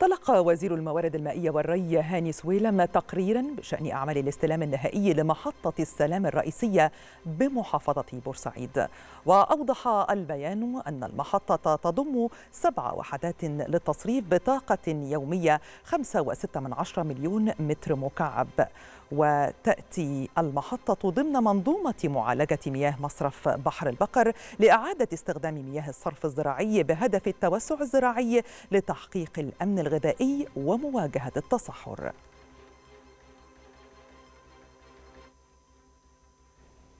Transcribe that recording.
طلق وزير الموارد المائية والري هاني سويلم تقريرا بشأن أعمال الاستلام النهائي لمحطة السلام الرئيسية بمحافظة بورسعيد وأوضح البيان أن المحطة تضم سبع وحدات للتصريف بطاقة يومية 5.6 من عشرة مليون متر مكعب وتأتي المحطة ضمن منظومة معالجة مياه مصرف بحر البقر لإعادة استخدام مياه الصرف الزراعي بهدف التوسع الزراعي لتحقيق الأمن الغذائي ومواجهة التصحر